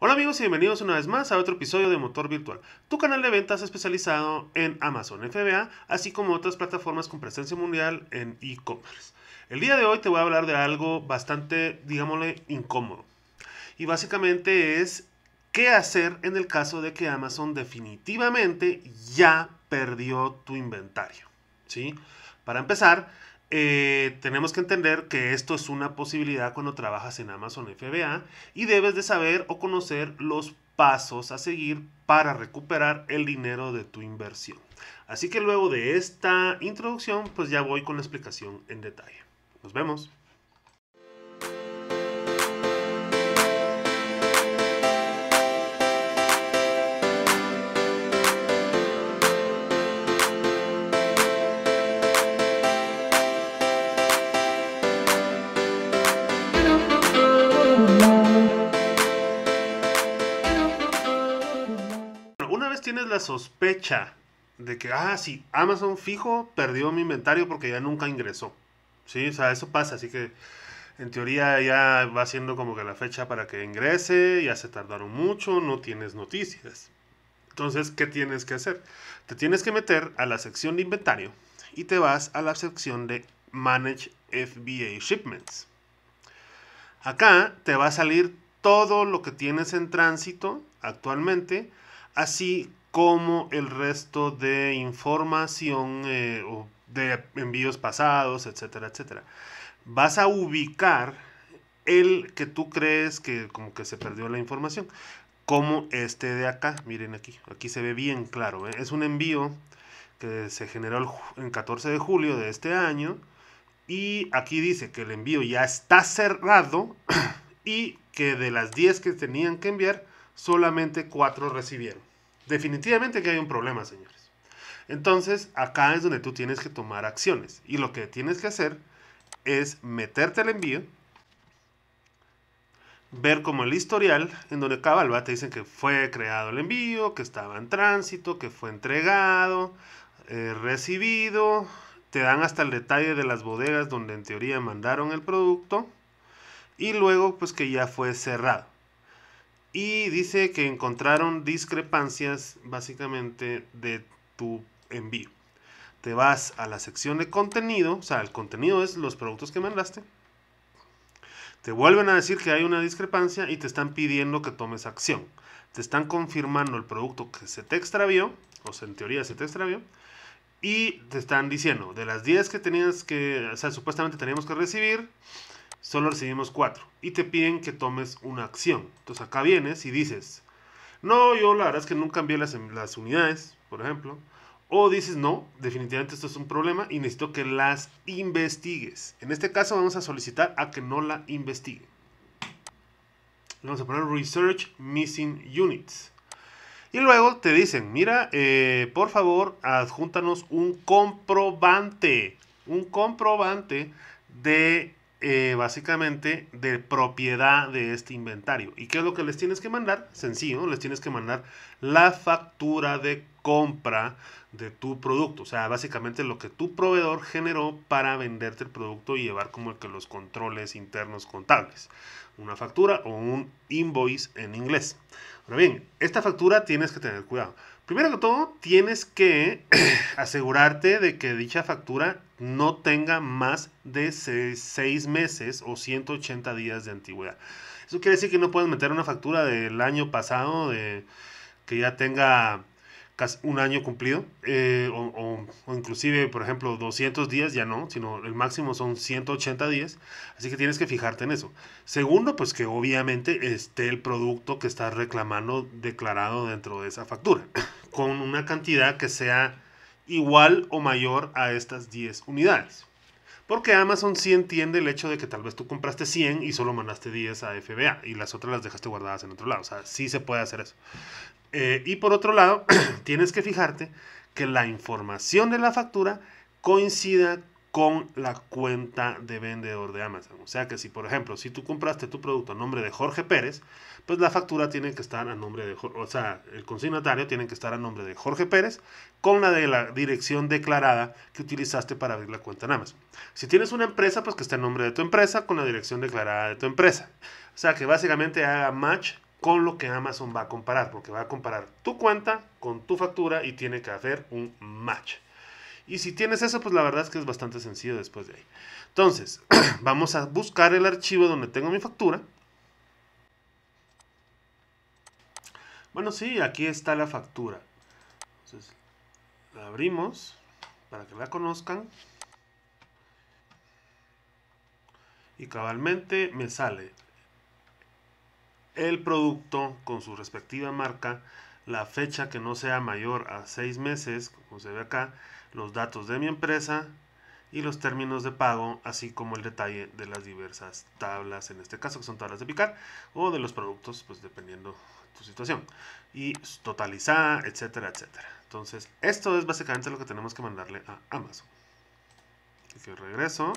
Hola amigos y bienvenidos una vez más a otro episodio de Motor Virtual, tu canal de ventas especializado en Amazon FBA, así como otras plataformas con presencia mundial en e-commerce. El día de hoy te voy a hablar de algo bastante, digámosle, incómodo. Y básicamente es qué hacer en el caso de que Amazon definitivamente ya perdió tu inventario. ¿Sí? Para empezar, eh, tenemos que entender que esto es una posibilidad cuando trabajas en Amazon FBA y debes de saber o conocer los pasos a seguir para recuperar el dinero de tu inversión. Así que luego de esta introducción, pues ya voy con la explicación en detalle. Nos vemos. sospecha de que, ah, Amazon fijo perdió mi inventario porque ya nunca ingresó. Sí, o sea, eso pasa, así que en teoría ya va siendo como que la fecha para que ingrese, ya se tardaron mucho, no tienes noticias. Entonces, ¿qué tienes que hacer? Te tienes que meter a la sección de inventario y te vas a la sección de Manage FBA Shipments. Acá te va a salir todo lo que tienes en tránsito actualmente, así como el resto de información eh, o de envíos pasados, etcétera, etcétera. Vas a ubicar el que tú crees que como que se perdió la información, como este de acá, miren aquí, aquí se ve bien claro, ¿eh? es un envío que se generó el, el 14 de julio de este año y aquí dice que el envío ya está cerrado y que de las 10 que tenían que enviar, solamente 4 recibieron. Definitivamente que hay un problema, señores. Entonces, acá es donde tú tienes que tomar acciones. Y lo que tienes que hacer es meterte al envío, ver como el historial, en donde cada va te dicen que fue creado el envío, que estaba en tránsito, que fue entregado, eh, recibido, te dan hasta el detalle de las bodegas donde en teoría mandaron el producto y luego pues que ya fue cerrado. Y dice que encontraron discrepancias básicamente de tu envío. Te vas a la sección de contenido, o sea, el contenido es los productos que mandaste. Te vuelven a decir que hay una discrepancia y te están pidiendo que tomes acción. Te están confirmando el producto que se te extravió, o sea, en teoría se te extravió, y te están diciendo, de las 10 que tenías que, o sea, supuestamente teníamos que recibir, solo recibimos 4 y te piden que tomes una acción. Entonces acá vienes y dices, no, yo la verdad es que nunca cambié las, unidades, por ejemplo. O dices, no, definitivamente esto es un problema y necesito que las investigues. En este caso vamos a solicitar a que no la investigue. Vamos a poner Research Missing Units. Y luego te dicen, mira, eh, por favor, adjúntanos un comprobante. Un comprobante de eh, básicamente de propiedad de este inventario. ¿Y qué es lo que les tienes que mandar? Sencillo, les tienes que mandar la factura de compra de tu producto. O sea, básicamente lo que tu proveedor generó para venderte el producto y llevar como que los controles internos contables. Una factura o un invoice en inglés. Ahora bien, esta factura tienes que tener cuidado Primero que todo, tienes que asegurarte de que dicha factura no tenga más de 6 meses o 180 días de antigüedad. Eso quiere decir que no puedes meter una factura del año pasado de, que ya tenga un año cumplido eh, o, o, inclusive, por ejemplo, 200 días, ya no, sino el máximo son 180 días. Así que tienes que fijarte en eso. Segundo, pues que obviamente esté el producto que estás reclamando declarado dentro de esa factura. con una cantidad que sea igual o mayor a estas 10 unidades. Porque Amazon sí entiende el hecho de que tal vez tú compraste 100 y solo mandaste 10 a FBA y las otras las dejaste guardadas en otro lado. O sea, sí se puede hacer eso. Eh, y por otro lado, tienes que fijarte que la información de la factura coincida con la cuenta de vendedor de Amazon. O sea que si, por ejemplo, si tú compraste tu producto a nombre de Jorge Pérez, pues la factura tiene que estar a nombre de, o sea, el consignatario tiene que estar a nombre de Jorge Pérez con la de la dirección declarada que utilizaste para abrir la cuenta en Amazon. Si tienes una empresa, pues que esté a nombre de tu empresa con la dirección declarada de tu empresa. O sea que básicamente haga match con lo que Amazon va a comparar, porque va a comparar tu cuenta con tu factura y tiene que hacer un match. Y si tienes eso, pues la verdad es que es bastante sencillo después de ahí. Entonces, vamos a buscar el archivo donde tengo mi factura. Bueno, sí, aquí está la factura. la abrimos para que la conozcan. Y cabalmente me sale el producto con su respectiva marca la fecha que no sea mayor a seis meses, como se ve acá, los datos de mi empresa y los términos de pago, así como el detalle de las diversas tablas, en este caso que son tablas de picar, o de los productos, pues dependiendo tu situación, y totalizar, etcétera, etcétera. Entonces, esto es básicamente lo que tenemos que mandarle a Amazon. Aquí regreso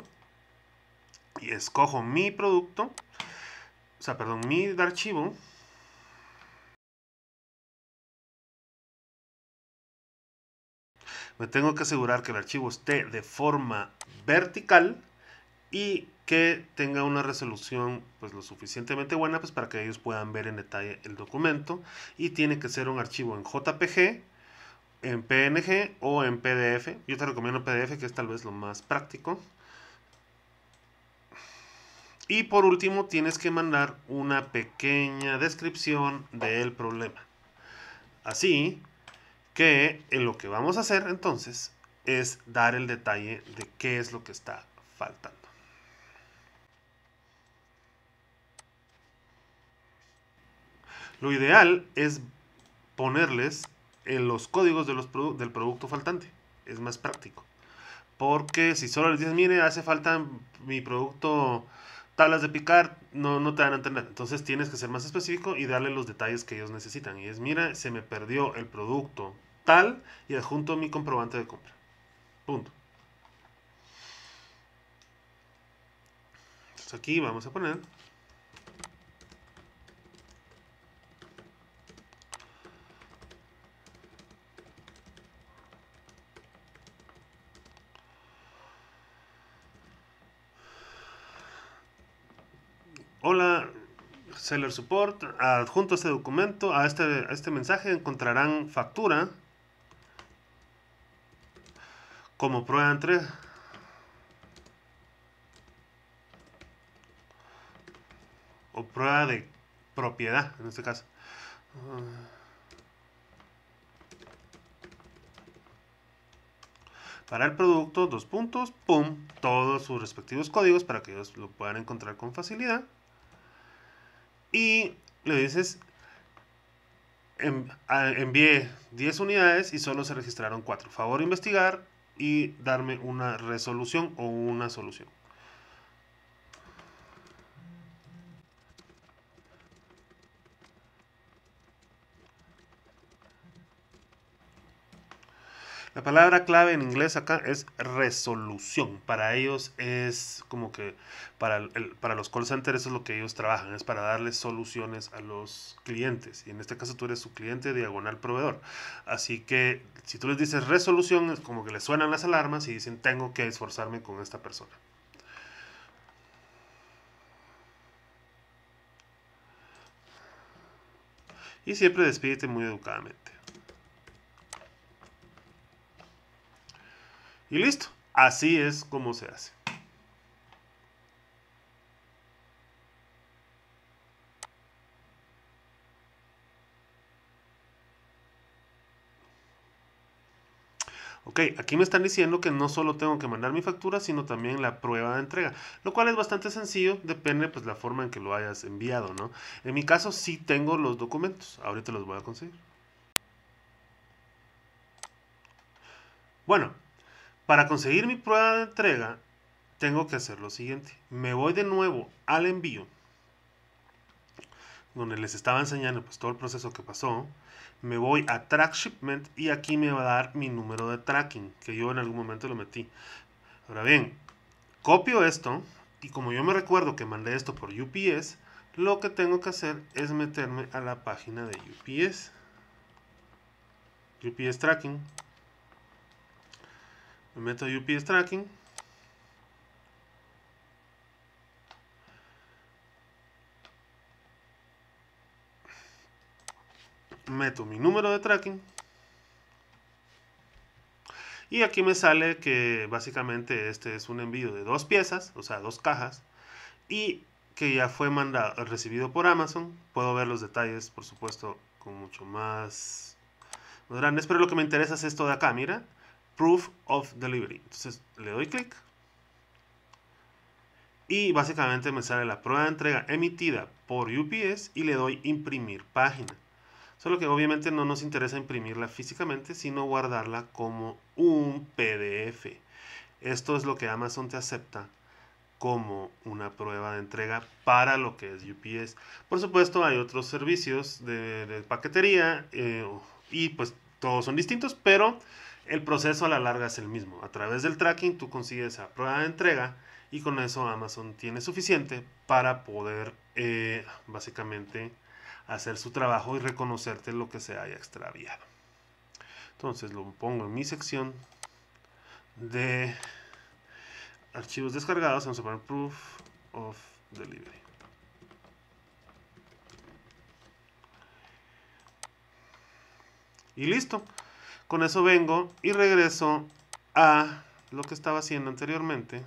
y escojo mi producto, o sea, perdón, mi archivo, me tengo que asegurar que el archivo esté de forma vertical y que tenga una resolución pues lo suficientemente buena pues para que ellos puedan ver en detalle el documento y tiene que ser un archivo en JPG en PNG o en PDF yo te recomiendo PDF que es tal vez lo más práctico y por último tienes que mandar una pequeña descripción del problema así que eh, lo que vamos a hacer entonces es dar el detalle de qué es lo que está faltando. Lo ideal es ponerles en los códigos del producto faltante. Es más práctico. Porque si solo les dices, mire, hace falta mi producto talas de picar, no, no te van a entender. Entonces tienes que ser más específico y darle los detalles que ellos necesitan. Y es, mira, se me perdió el producto tal y adjunto mi comprobante de compra. Punto. Entonces aquí vamos a poner Hola, Seller Support. Adjunto este documento, a este, a este mensaje, encontrarán factura como prueba entre O prueba de propiedad, en este caso. Ah. Para el producto, dos puntos, pum, todos sus respectivos códigos para que ellos lo puedan encontrar con facilidad. Y le dices, em, ah, envié 10 unidades y solo se registraron 4. Favor investigar, y darme una resolución o una solución. La palabra clave en inglés acá es resolución. Para ellos es como que, para, para los call centers es lo que ellos trabajan, es para darles soluciones a los clientes. Y en este caso tú eres su cliente diagonal proveedor. Así que si tú les dices resolución, es como que les suenan las alarmas y dicen tengo que esforzarme con esta persona. y siempre despídete muy educadamente. Y listo, así es como se hace. Ok, aquí me están diciendo que no solo tengo que mandar mi factura, sino también la prueba de entrega, lo cual es bastante sencillo, depende pues la forma en que lo hayas enviado, ¿no? En mi caso sí tengo los documentos, ahorita los voy a conseguir. Bueno, para conseguir mi prueba de entrega, tengo que hacer lo siguiente. Me voy de nuevo al envío, donde les estaba enseñando pues, todo el proceso que pasó. Me voy a Track Shipment y aquí me va a dar mi número de tracking, que yo en algún momento lo metí. Ahora bien, copio esto y como yo me recuerdo que mandé esto por UPS, lo que tengo que hacer es meterme a la página de UPS. UPS Tracking. Me meto UPS Tracking. Meto mi número de tracking. Y aquí me sale que básicamente este es un envío de dos piezas, o sea, dos cajas. Y que ya fue mandado, recibido por Amazon. Puedo ver los detalles, por supuesto, con mucho más, grandes. Pero lo que me interesa es esto de acá, mira. Proof of Delivery. Entonces le doy clic. Y básicamente me sale la prueba de entrega emitida por UPS y le doy imprimir página. Solo que obviamente no nos interesa imprimirla físicamente, sino guardarla como un PDF. Esto es lo que Amazon te acepta como una prueba de entrega para lo que es UPS. Por supuesto, hay otros servicios de, paquetería eh, y pues todos son distintos, pero el proceso a la larga es el mismo. A través del tracking tú consigues esa prueba de entrega y con eso Amazon tiene suficiente para poder eh, básicamente hacer su trabajo y reconocerte lo que se haya extraviado. Entonces lo pongo en mi sección de archivos descargados. Vamos a poner proof of delivery. Y listo. Con eso vengo y regreso a lo que estaba haciendo anteriormente.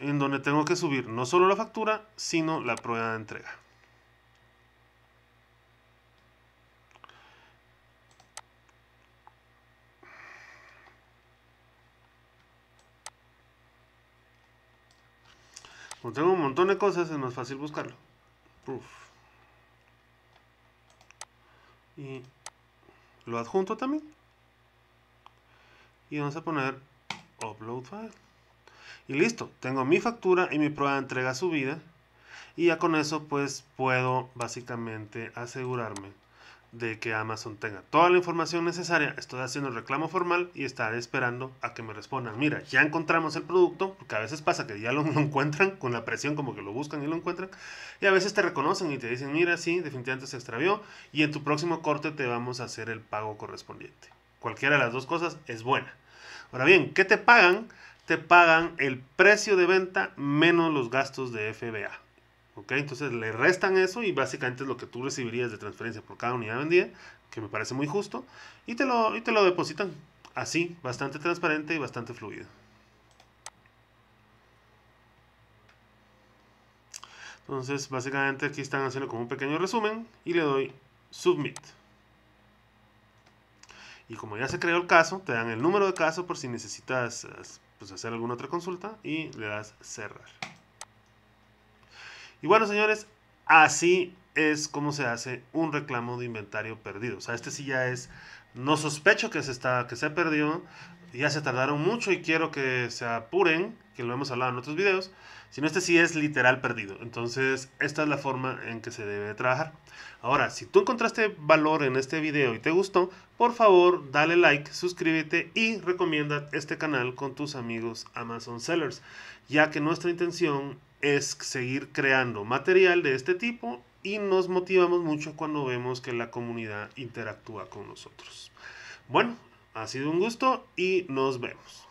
En donde tengo que subir no solo la factura, sino la prueba de entrega. Como tengo un montón de cosas, es más fácil buscarlo. Y lo adjunto también. Y vamos a poner upload file. Y listo, tengo mi factura y mi prueba de entrega subida. Y ya con eso pues puedo básicamente asegurarme de que Amazon tenga toda la información necesaria. Estoy haciendo el reclamo formal y estaré esperando a que me respondan. Mira, ya encontramos el producto, porque a veces pasa que ya lo, lo, encuentran con la presión, como que lo buscan y lo encuentran. Y a veces te reconocen y te dicen, mira, sí, definitivamente se extravió y en tu próximo corte te vamos a hacer el pago correspondiente. Cualquiera de las dos cosas es buena. Ahora bien, ¿qué te pagan? Te pagan el precio de venta menos los gastos de FBA. Entonces le restan eso y básicamente es lo que tú recibirías de transferencia por cada unidad vendida, que me parece muy justo, y te lo, te lo depositan así, bastante transparente y bastante fluido. Entonces, básicamente aquí están haciendo como un pequeño resumen y le doy Submit. Y como ya se creó el caso, te dan el número de caso por si necesitas eh, pues, hacer alguna otra consulta y le das cerrar. Y bueno, señores, así es como se hace un reclamo de inventario perdido. O sea, este sí ya es, no sospecho que se, está, que se perdió, ya se tardaron mucho y quiero que se apuren que lo hemos hablado en otros videos, sino este sí es literal perdido. Entonces, esta es la forma en que se debe trabajar. Ahora, si tú encontraste valor en este video y te gustó, por favor dale like, suscríbete y recomienda este canal con tus amigos Amazon Sellers, ya que nuestra intención es seguir creando material de este tipo y nos motivamos mucho cuando vemos que la comunidad interactúa con nosotros. Bueno, ha sido un gusto y nos vemos.